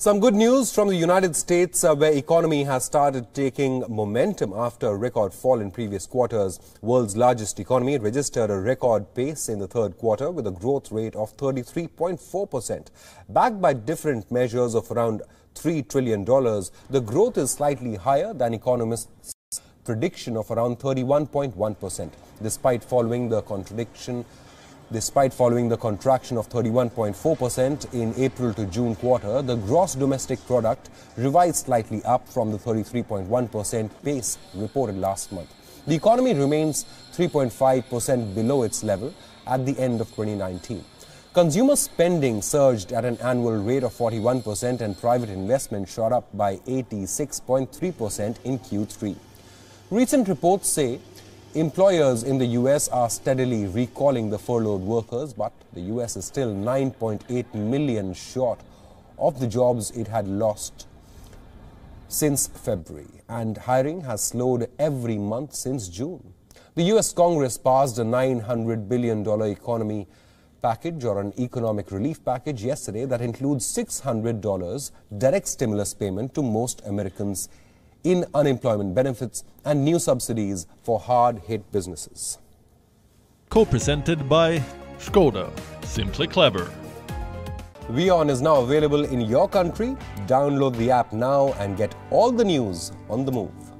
Some good news from the United States uh, where economy has started taking momentum after a record fall in previous quarters. World's largest economy registered a record pace in the third quarter with a growth rate of 33.4%. Backed by different measures of around $3 trillion, the growth is slightly higher than economists prediction of around 31.1% despite following the contradiction Despite following the contraction of 31.4% in April to June quarter, the gross domestic product revised slightly up from the 33.1% pace reported last month. The economy remains 3.5% below its level at the end of 2019. Consumer spending surged at an annual rate of 41% and private investment shot up by 86.3% in Q3. Recent reports say Employers in the US are steadily recalling the furloughed workers, but the US is still 9.8 million short of the jobs it had lost since February, and hiring has slowed every month since June. The US Congress passed a $900 billion economy package or an economic relief package yesterday that includes $600 direct stimulus payment to most Americans in unemployment benefits and new subsidies for hard-hit businesses. Co-presented by Skoda, simply clever. Vion is now available in your country. Download the app now and get all the news on the move.